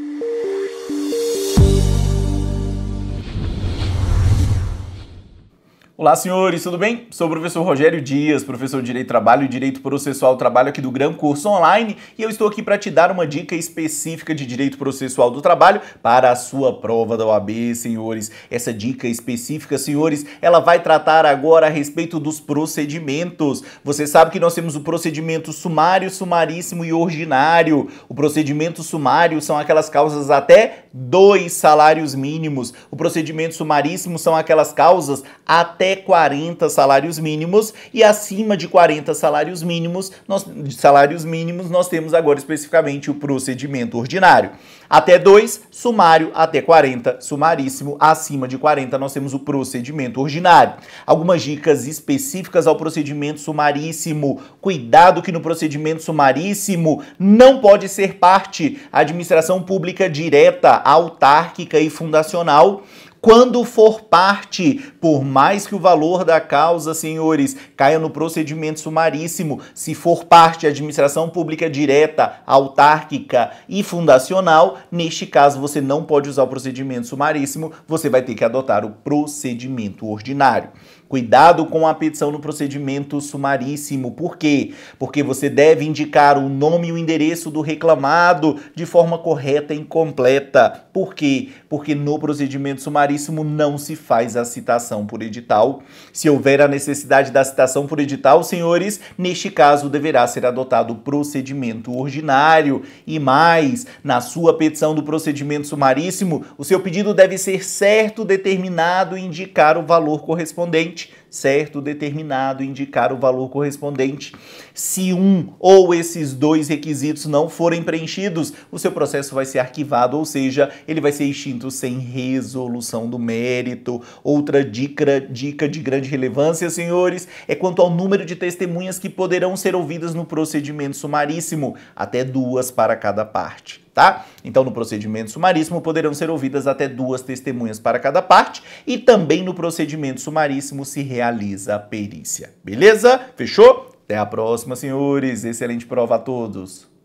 Thank you. Olá, senhores, tudo bem? Sou o professor Rogério Dias, professor de Direito do Trabalho e Direito Processual do Trabalho aqui do Gran Curso Online, e eu estou aqui para te dar uma dica específica de Direito Processual do Trabalho para a sua prova da OAB, senhores. Essa dica específica, senhores, ela vai tratar agora a respeito dos procedimentos. Você sabe que nós temos o procedimento sumário, sumaríssimo e ordinário. O procedimento sumário são aquelas causas até dois salários mínimos. O procedimento sumaríssimo são aquelas causas até 40 salários mínimos e acima de 40 salários mínimos, nós, salários mínimos, nós temos agora especificamente o procedimento ordinário. Até 2, sumário, até 40, sumaríssimo, acima de 40 nós temos o procedimento ordinário. Algumas dicas específicas ao procedimento sumaríssimo. Cuidado que no procedimento sumaríssimo não pode ser parte a administração pública direta autárquica e fundacional quando for parte, por mais que o valor da causa, senhores, caia no procedimento sumaríssimo, se for parte administração pública direta, autárquica e fundacional, neste caso você não pode usar o procedimento sumaríssimo, você vai ter que adotar o procedimento ordinário. Cuidado com a petição no procedimento sumaríssimo. Por quê? Porque você deve indicar o nome e o endereço do reclamado de forma correta e completa. Por quê? Porque no procedimento sumaríssimo Claríssimo não se faz a citação por edital. Se houver a necessidade da citação por edital, senhores, neste caso deverá ser adotado o procedimento ordinário e mais, na sua petição do procedimento sumaríssimo, o seu pedido deve ser certo, determinado e indicar o valor correspondente certo, determinado, indicar o valor correspondente. Se um ou esses dois requisitos não forem preenchidos, o seu processo vai ser arquivado, ou seja, ele vai ser extinto sem resolução do mérito. Outra dica, dica de grande relevância, senhores, é quanto ao número de testemunhas que poderão ser ouvidas no procedimento sumaríssimo, até duas para cada parte tá? Então, no procedimento sumaríssimo, poderão ser ouvidas até duas testemunhas para cada parte e também no procedimento sumaríssimo se realiza a perícia. Beleza? Fechou? Até a próxima, senhores. Excelente prova a todos.